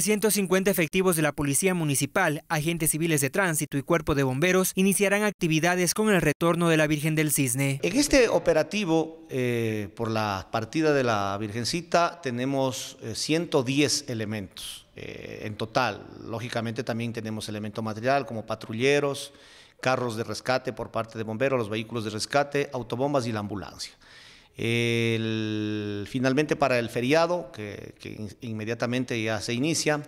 350 efectivos de la Policía Municipal, agentes civiles de tránsito y cuerpo de bomberos iniciarán actividades con el retorno de la Virgen del Cisne. En este operativo eh, por la partida de la Virgencita tenemos 110 eh, elementos eh, en total. Lógicamente también tenemos elemento material como patrulleros, carros de rescate por parte de bomberos, los vehículos de rescate, autobombas y la ambulancia finalmente para el feriado, que, inmediatamente ya se inicia,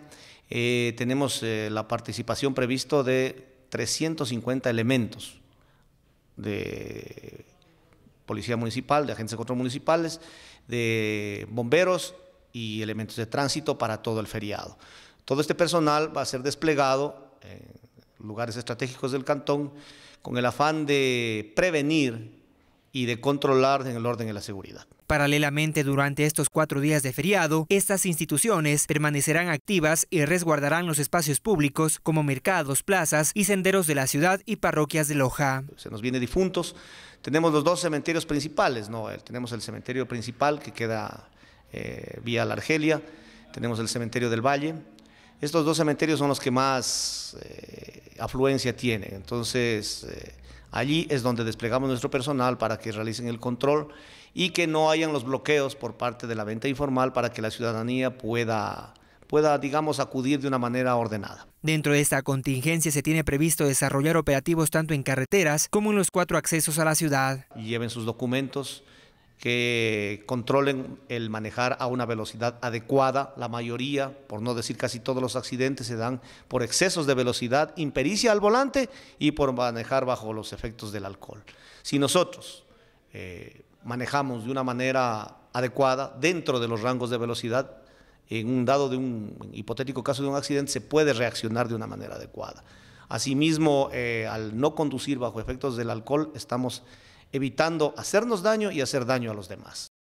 eh, tenemos eh, la participación previsto de 350 elementos de policía municipal, de agentes de control municipales, de bomberos y elementos de tránsito para todo el feriado. Todo este personal va a ser desplegado en lugares estratégicos del cantón con el afán de prevenir y de controlar en el orden y la seguridad. Paralelamente, durante estos cuatro días de feriado, estas instituciones permanecerán activas y resguardarán los espacios públicos como mercados, plazas y senderos de la ciudad y parroquias de Loja. Se nos viene difuntos. Tenemos los dos cementerios principales, ¿no? Eh, tenemos el cementerio principal que queda eh, vía la Argelia, tenemos el cementerio del Valle. Estos dos cementerios son los que más eh, afluencia tiene, Entonces, eh, allí es donde desplegamos nuestro personal para que realicen el control y que no hayan los bloqueos por parte de la venta informal para que la ciudadanía pueda pueda, digamos, acudir de una manera ordenada. Dentro de esta contingencia se tiene previsto desarrollar operativos tanto en carreteras como en los cuatro accesos a la ciudad. Lleven sus documentos, que controlen el manejar a una velocidad adecuada. La mayoría, por no decir casi todos los accidentes, se dan por excesos de velocidad, impericia al volante y por manejar bajo los efectos del alcohol. Si nosotros eh, manejamos de una manera adecuada dentro de los rangos de velocidad, en un dado de un hipotético caso de un accidente se puede reaccionar de una manera adecuada. Asimismo, eh, al no conducir bajo efectos del alcohol, estamos evitando hacernos daño y hacer daño a los demás.